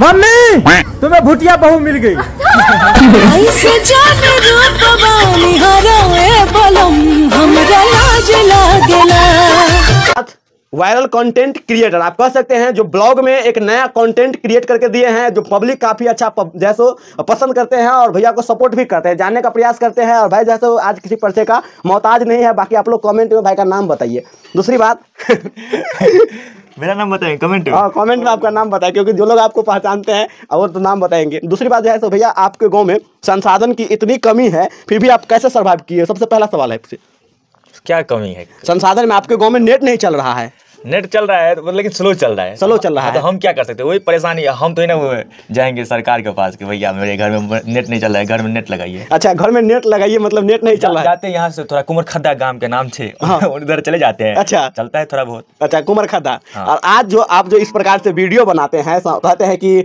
Mummy तुम्हें भुटिया बहू मिल गई वायरल कंटेंट क्रिएटर आप कह सकते हैं जो ब्लॉग में एक नया कंटेंट क्रिएट करके दिए हैं जो पब्लिक काफ़ी अच्छा जैसो पसंद करते हैं और भैया को सपोर्ट भी करते हैं जानने का प्रयास करते हैं और भाई जैसो आज किसी पर्चे का मोहताज नहीं है बाकी आप लोग कमेंट में भाई का नाम बताइए दूसरी बात मेरा नाम बताएंगे कमेंट हाँ कमेंट में आपका नाम बताएं क्योंकि जो लोग आपको पहचानते हैं और तो नाम बताएंगे दूसरी बात जो है तो भैया आपके गाँव में संसाधन की इतनी कमी है फिर भी आप कैसे सर्वाइव किए सबसे पहला सवाल है आपसे क्या कमी है संसाधन में आपके गाँव में नेट नहीं चल रहा है नेट चल रहा है तो लेकिन स्लो चल रहा है स्लो चल रहा हाँ, तो है तो हम क्या कर सकते हैं वही परेशानी है हम तो ही ना जाएंगे सरकार के पास कि भैया मेरे घर में नेट नहीं चल रहा है घर में नेट लगाइए अच्छा घर में नेट लगाइए मतलब नेट नहीं चल रहा है जाते यहाँ से थोड़ा कुमर खद्दा गांव के नाम से उधर हाँ। चले जाते हैं अच्छा चलता है थोड़ा बहुत अच्छा कुमर खद्दा हाँ। और आज जो आप जो इस प्रकार से वीडियो बनाते हैं कहते हैं की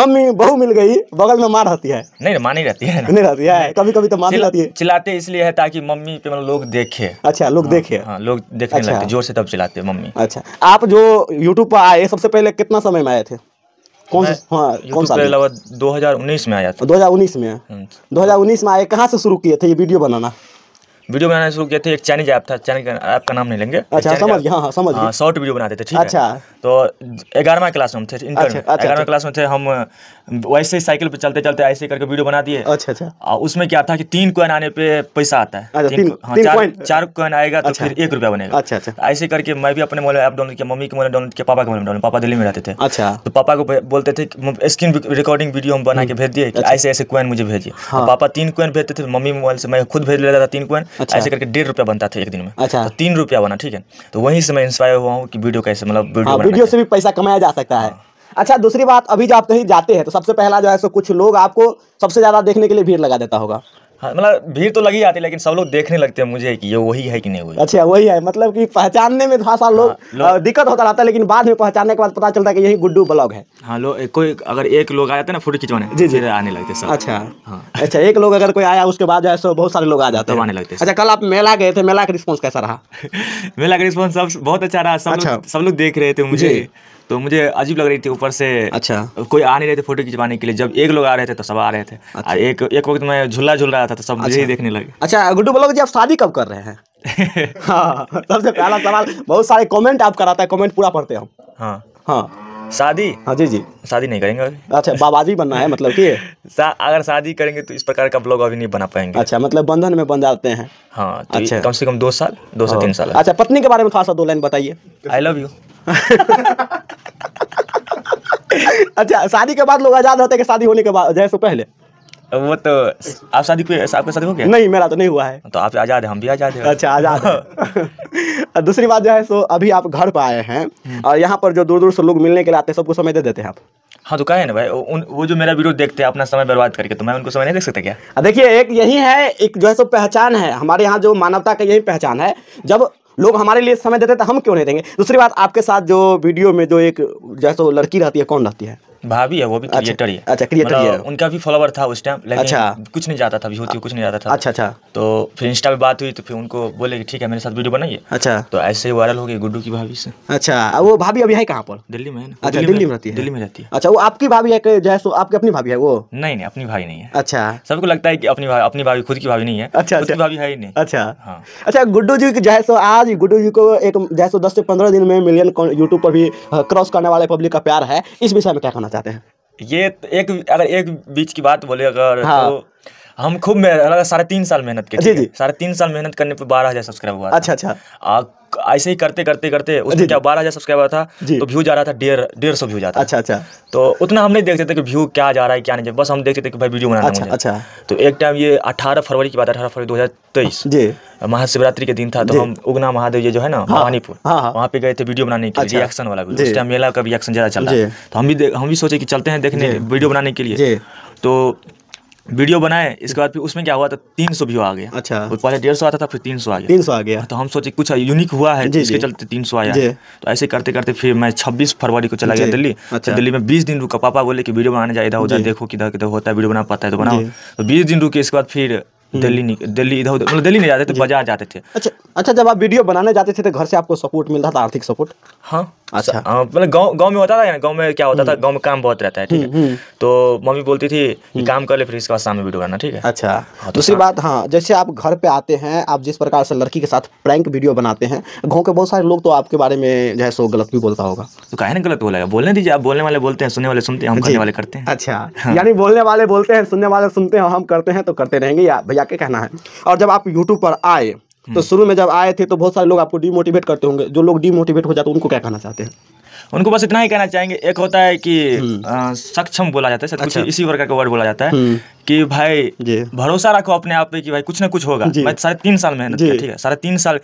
मम्मी बहू मिल गई बगल में माँ रहती है नहीं माँ नहीं रहती है नहीं रहती है कभी कभी तो माँ रहती है चिल्लाते इसलिए है ताकि मम्मी मतलब लोग देखे अच्छा लोग देखे लोग देखने अच्छा। जोर से तब चिल्लाते मम्मी अच्छा अच्छा आप जो यूट्यूब पर आए सबसे पहले कितना समय में आए थे कौन सा हाँ कौन सा दो हजार उन्नीस में आया था दो हजार उन्नीस में हाँ। दो हजार उन्नीस में आए कहाँ से शुरू किए थे ये वीडियो बनाना वीडियो बनाना शुरू किए थे एक चाइनीज ऐप था चाइनीज ऐप का नाम नहीं लेंगे अच्छा हाँ, समझ गया हां समझ गया शॉर्ट वीडियो बनाते थे ठीक अच्छा तो ग्यारहवा क्लास में हम थे इंटर अच्छा, अच्छा, अच्छा। ग्यारहवा क्लास में थे हम वैसे ही साइकिल पे चलते चलते ऐसे करके वीडियो बना दिए अच्छा अच्छा उसमें क्या था कि तीन कॉइन आने पे पैसा आता है अच्छा, हाँ, चार कॉइन आएगा तो फिर एक रुपया बनेगा अच्छा अच्छा ऐसे करके मैं भी अपने मोबाइल ऐप डाउनलोड किया मम्मी के मोबाइल डाउनलोड किया पापा के मोबाइल डाउनलोड पापा दिल्ली में रहते थे अच्छा तो पापा को बोलते थे स्क्रीन रिकॉर्डिंग वीडियो हम बना के हम्म। भेज दिए ऐसे ऐसे कॉइन मुझे भेजिए तो हाँ। पापा तीन कॉइन भेजते थे मम्मी मोबाइल से मैं खुद भेज लेता था तीन कॉइन अच्छा। ऐसे करके डेढ़ रुपया बनता था एक दिन में अच्छा तो तीन रुपया बना ठीक है तो वहीं से मैं इंस्पायर हुआ हूँ कि वीडियो कैसे मतलब वीडियो, वीडियो हाँ, से भी पैसा कमाया जा सकता है हाँ। अच्छा दूसरी बात अभी जो आप कहीं जाते हैं तो सबसे पहला जो है सो कुछ लोग आपको सबसे ज़्यादा देखने के लिए भीड़ लगा देता होगा हाँ मतलब भीड़ तो लगी आती है लेकिन सब लोग देखने लगते हैं मुझे कि ये वही है कि नहीं वही अच्छा वही है मतलब कि पहचानने में थोड़ा हाँ, सा लोग हाँ, लो, दिक्कत होता रहता है लेकिन बाद में पहचानने के बाद पता चलता है कि यही गुड्डू ब्लॉग है हाँ लोग कोई अगर एक लोग आ जाते ना फोटो खिंचवाने जी जी आने लगते सब अच्छा हाँ अच्छा एक लोग अगर कोई आया उसके बाद जो है सो बहुत सारे लोग आ जाते आने लगते अच्छा कल आप मेला गए थे मेला का रिस्पॉन्स कैसा रहा मेला का रिस्पॉन्स सब बहुत अच्छा रहा अच्छा। सब लोग देख रहे थे मुझे तो मुझे अजीब लग रही थी ऊपर से अच्छा कोई आ नहीं रहे थे फोटो खिंचवाने के लिए जब एक लोग आ रहे थे तो सब आ रहे थे अच्छा। एक एक वक्त मैं झूला झूल रहा था तो सब मुझे अच्छा। ही देखने लगे अच्छा गुड्डू बोलो जी आप शादी कब कर रहे हैं हाँ, सबसे पहला सवाल बहुत सारे कॉमेंट आप कराता है कॉमेंट पूरा पढ़ते हम हाँ हाँ शादी हाँ जी जी शादी नहीं करेंगे अच्छा बाबाजी बनना है मतलब कि सा, अगर शादी करेंगे तो इस प्रकार का ब्लॉग अभी नहीं बना पाएंगे अच्छा मतलब बंधन में बन जाते हैं हाँ तो अच्छा कम से कम दो साल दो से हाँ। तीन साल अच्छा पत्नी के बारे में थोड़ा सा दो लाइन बताइए आई लव यू अच्छा शादी के बाद लोग आजाद होते हैं शादी होने के बाद जैसे पहले वो तो आप शादी आपके शादी हो गया नहीं मेरा तो नहीं हुआ है तो आप आजाद है हम भी आजाद है अच्छा आजाद दूसरी बात जो है सो अभी आप घर पर आए हैं हम्म। और यहाँ पर जो दूर दूर से लोग मिलने के लिए आते हैं सबको समय दे देते हैं आप हाँ तो कहे ना भाई उन वो जो मेरा वीडियो देखते हैं अपना समय बर्बाद करके तो मैं उनको समय नहीं देख सकता क्या देखिए एक यही है एक जो है सो पहचान है हमारे यहाँ जो मानवता का यही पहचान है जब लोग हमारे लिए समय देते हैं तो हम क्यों नहीं देंगे दूसरी बात आपके साथ जो वीडियो में जो एक जैसे लड़की रहती है कौन रहती है भाभी है वो भी क्रिएटर अच्छा, ही अच्छा क्रिएटर ही मतलब है उनका भी फॉलोवर था उस टाइम लेकिन अच्छा कुछ नहीं जाता था विभूति कुछ नहीं जाता था अच्छा अच्छा तो फिर इंस्टा पे बात हुई तो फिर उनको बोले कि ठीक है मेरे साथ वीडियो बनाइए अच्छा तो ऐसे ही वायरल हो गई गुड्डू की भाभी से अच्छा वो भाभी अभी है कहाँ पर दिल्ली में अच्छा दिल्ली में रहती है दिल्ली में रहती है अच्छा वो आपकी भाभी है जैसे आपकी अपनी भाभी है वो नहीं नहीं अपनी भाई नहीं है अच्छा सबको लगता है की अपनी अपनी भाभी खुद की भाभी नहीं है अच्छा अच्छा भाभी है ही नहीं अच्छा हाँ। अच्छा गुड्डू जी जैसे आज गुड्डू जी को एक जैसे दस से पंद्रह दिन में मिलियन यूट्यूब पर भी क्रॉस हाँ, करने वाले पब्लिक का प्यार है इस विषय में क्या कहना करना चाहते हैं ये एक अगर एक बीच की बात बोले अगर हाँ। तो हम खूब साढ़े तीन साल मेहनत किए जी जी साढ़े तीन साल मेहनत करने पर बारह हज़ार सब्सक्राइब हुआ अच्छा अच्छा ऐसे ही करते करते करते उसमें क्या बारह हज़ार सब्सक्राइबर था तो व्यू जा रहा था डेढ़ डेढ़ सौ व्यू जाता अच्छा अच्छा तो उतना हम नहीं देखते थे कि व्यू क्या जा रहा है क्या नहीं बस हम देखते थे कि भाई वीडियो बनाना अच्छा, अच्छा तो एक टाइम ये अठारह फरवरी की बात अठारह फरवरी दो हज़ार तेईस महाशिवरात्रि के दिन था तो हम उगना महादेव ये जो है ना मानीपुर हाँ, हाँ, हाँ। वहाँ पे गए थे वीडियो बनाने के लिए एक्शन अच्छा। वाला उस टाइम मेला का भी एक्शन ज़्यादा चल रहा है तो हम भी हम भी सोचे कि चलते हैं देखने वीडियो बनाने के लिए तो वीडियो बनाए इसके बाद फिर उसमें क्या हुआ था तीन सौ व्यू आ गया अच्छा पहले डेढ़ सौ आता था फिर तीन सौ आ गया तीन सौ आ गया तो हम सोचे कुछ यूनिक हुआ है जिसके चलते तीन सौ आया तो ऐसे करते करते फिर मैं छब्बीस फरवरी को चला गया दिल्ली तो अच्छा। दिल्ली में बीस दिन रुका पापा बोले कि वीडियो बनाने जाए इधर उधर देखो किधर किधर होता है वीडियो बना पाता है तो बनाओ तो बीस दिन रुके इसके बाद फिर हम्म। दिल्ली दिल्ली इधर उधर मतलब दिल्ली नहीं जाते थे तो बाजार जाते थे अच्छा अच्छा जब आप वीडियो बनाने जाते थे तो घर से आपको सपोर्ट मिलता था आर्थिक सपोर्ट हाँ अच्छा हाँ, मतलब गाँव गाँव में होता था ना गाँव में क्या होता था हम्म। गाँव में काम बहुत रहता है ठीक है हम्म, हम्म। तो मम्मी बोलती थी काम कर ले फिर इसके बाद शाम में वीडियो बनाना ठीक है अच्छा हाँ, तो दूसरी बात हाँ जैसे आप घर पे आते हैं आप जिस प्रकार से लड़की के साथ प्रैंक वीडियो बनाते हैं गाँव के बहुत सारे लोग तो आपके बारे में जो है सो गलत भी बोलता होगा तो कहे ना गलत बोलेगा बोलने दीजिए आप बोलने वाले बोलते हैं सुनने वाले सुनते हैं हम वाले करते हैं अच्छा हाँ। यानी बोलने वाले बोलते हैं सुनने वाले सुनते हैं हम करते हैं तो करते रहेंगे या भैया के कहना है और जब आप यूट्यूब पर आए तो हम्म। शुरू में जब आए थे तो बहुत सारे लोग आपको डीमोटिवेट करते होंगे जो लोग डीमोटिवेट हो जाते हैं उनको क्या कहना चाहते हैं उनको बस इतना ही कहना चाहेंगे एक होता है कि हम्म। सक्षम बोला जाता है सब अच्छा। कुछ इसी वर्ग का वर्ड बोला जाता है हम्म। कि भाई भरोसा रखो अपने आप पे कि भाई कुछ ना कुछ होगा मैं साढ़े तीन साल मेहनत किया ठीक है साढ़े तीन साल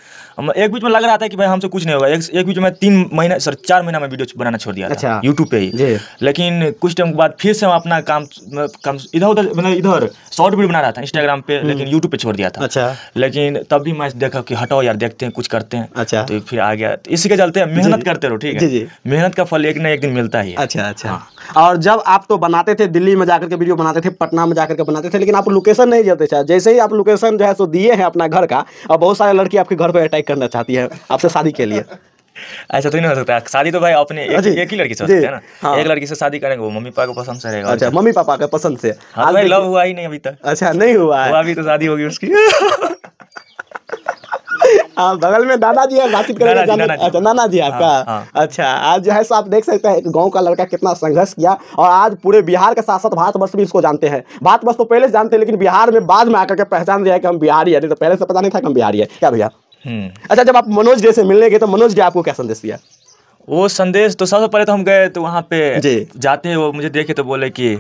एक बीच में लग रहा था कि भाई हमसे कुछ नहीं होगा एक, एक बीच में तीन महीना सर चार महीना में वीडियो बनाना छोड़ दिया अच्छा। यूट्यूब पे ही लेकिन कुछ टाइम के बाद फिर से हम अपना काम काम इधर उधर मतलब इधर शॉर्ट वीडियो बना रहा था इंस्टाग्राम पे हम्म। लेकिन यूट्यूब पे छोड़ दिया था अच्छा लेकिन तब भी मैं देखा कि हटाओ यार देखते हैं कुछ करते हैं अच्छा। तो फिर आ गया इसी के चलते मेहनत करते रहो ठीक है मेहनत का फल एक ना एक दिन मिलता ही अच्छा अच्छा हाँ। और जब आप तो बनाते थे दिल्ली में जाकर के वीडियो बनाते थे पटना में जाकर के बनाते थे लेकिन आप लोकेशन नहीं जाते थे जैसे ही आप लोकेशन जो है सो दिए हैं अपना घर का और बहुत सारे लड़की आपके घर पर अटैक करना चाहती है आपसे शादी के लिए ऐसा तो नहीं हो सकता शादी तो भाई अपने एक, एक ही लड़की से है ना हाँ। एक लड़की से शादी करेंगे वो मम्मी पापा को पसंद से रहेगा अच्छा मम्मी पापा का पसंद से हाँ, तो भाई लव हुआ ही नहीं अभी तक अच्छा नहीं हुआ है अभी तो शादी होगी उसकी हाँ, बगल में दादाजी है बातचीत करेंगे अच्छा नाना जी हाँ, आपका हाँ। अच्छा आज जो है सो आप देख सकते हैं गाँव का लड़का कितना संघर्ष किया और आज पूरे बिहार के साथ साथ भारतवर्ष भी इसको जानते हैं भारतवर्ष तो पहले से जानते हैं लेकिन बिहार में बाद में आकर के पहचान दिया कि हम बिहारी है नहीं तो पहले से पता नहीं था कि हम बिहारी है क्या भैया हम्म। अच्छा जब आप मनोज डे से मिलने गए तो मनोज जी आपको क्या संदेश दिया वो संदेश तो सबसे पहले तो हम गए तो वहाँ पे जाते हैं वो मुझे देखे तो बोले कि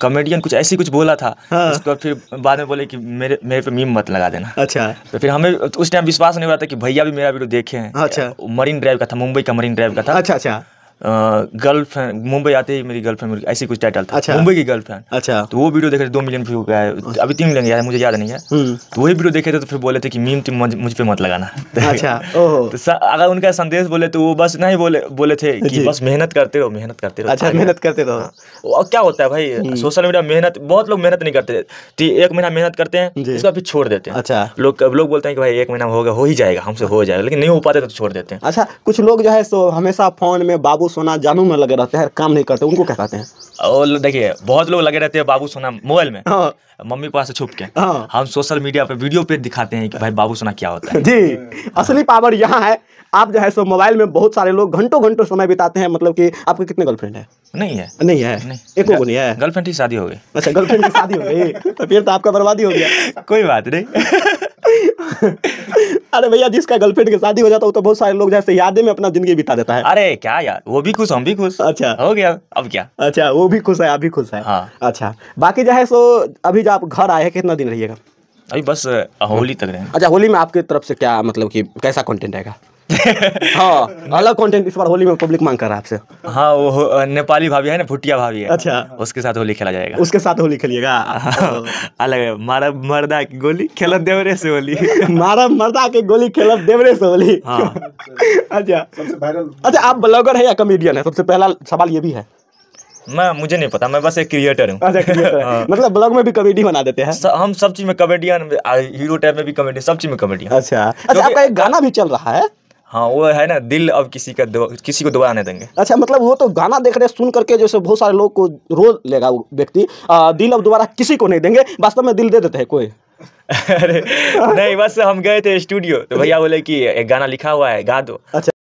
कॉमेडियन कुछ ऐसी कुछ बोला था हाँ। उसको फिर बाद में बोले कि मेरे मेरे पे मीम मत लगा देना अच्छा तो फिर हमें उस टाइम विश्वास नहीं हो रहा था कि भैया भी मेरा वीडियो देखे हैं अच्छा मरीन ड्राइव का था मुंबई का मरीन ड्राइव का था अच्छा अच्छा गर्लफ्रेंड मुंबई आते ही मेरी गर्लफ्रेंड मेरी ऐसी कुछ टाइटल था अच्छा। मुंबई की गर्लफ्रेंड अच्छा तो वो वीडियो देखे दो मिलियन व्यू गया है अभी तीन मिलियन गया मुझे याद नहीं है हम्म। तो वही वीडियो देखे थे तो फिर बोले थे कि मीम टीम मुझ पे मत लगाना अच्छा तो अगर उनका संदेश बोले तो वो बस नहीं बोले बोले थे कि बस मेहनत करते रहो मेहनत करते रहो अच्छा मेहनत करते रहो हाँ। और क्या होता है भाई सोशल हम्म। मीडिया मेहनत बहुत लोग मेहनत नहीं करते तो एक महीना मेहनत करते हैं उसका फिर छोड़ देते हैं अच्छा लोग लोग बोलते हैं कि भाई एक महीना होगा हो ही जाएगा हमसे हो जाएगा लेकिन नहीं हो पाते तो छोड़ देते हैं अच्छा कुछ लोग जो है सो हमेशा फोन में बाबू सोना जानू में लगे रहते हैं काम नहीं करते उनको क्या कहते हैं देखिए बहुत लोग लगे रहते हैं बाबू सोना मोबाइल में हाँ। मम्मी पास से छुप के हाँ। हम सोशल मीडिया पे वीडियो पे दिखाते हैं कि भाई बाबू सोना क्या होता है जी असली पावर यहाँ है आप जो है सो मोबाइल में बहुत सारे लोग घंटों घंटों समय बिताते हैं मतलब कि आपके कितने गर्लफ्रेंड है नहीं है नहीं है एक को नहीं है गर्लफ्रेंड की शादी हो गई अच्छा गर्लफ्रेंड की शादी हो गई तो फिर तो आपका बर्बादी हो गया कोई बात नहीं अरे भैया जिसका गर्लफ्रेंड के शादी हो जाता है तो बहुत सारे लोग जैसे यादें में अपना जिंदगी बिता देता है अरे क्या यार वो भी खुश हम भी खुश अच्छा हो गया अब क्या अच्छा वो भी खुश है आप भी खुश है हाँ। अच्छा बाकी जो है सो अभी जो आप घर आए हैं कितना दिन रहिएगा अभी बस होली तक रहे अच्छा होली में आपके तरफ से क्या मतलब कि कैसा कंटेंट आएगा हाँ अलग कंटेंट इस बार होली में पब्लिक मांग कर रहा है आपसे हाँ वो नेपाली भाभी है ना भुटिया भाभी है अच्छा उसके साथ होली खेला जाएगा उसके साथ होली खेलिएगा अलग मारा मर्दा की गोली खेल देवरे से होली मारा मर्दा की गोली खेल देवरे से होली हाँ अच्छा अच्छा आप ब्लॉगर है या कॉमेडियन है सबसे पहला सवाल ये भी है मैं मुझे नहीं पता मैं बस एक क्रिएटर हूँ अच्छा, हाँ। मतलब ब्लॉग में भी कॉमेडी बना देते हैं हम सब चीज में कॉमेडियन हीरो टाइप में भी कॉमेडी सब चीज में कॉमेडियन अच्छा अच्छा आपका एक गाना भी चल रहा है हाँ वो है ना दिल अब किसी का किसी को दोबारा नहीं देंगे अच्छा मतलब वो तो गाना देख रहे सुन करके जैसे बहुत सारे लोग को रो लेगा वो व्यक्ति दिल अब दोबारा किसी को नहीं देंगे वास्तव में दिल दे देते हैं कोई अरे नहीं बस हम गए थे स्टूडियो तो भैया बोले कि एक गाना लिखा हुआ है गा दो अच्छा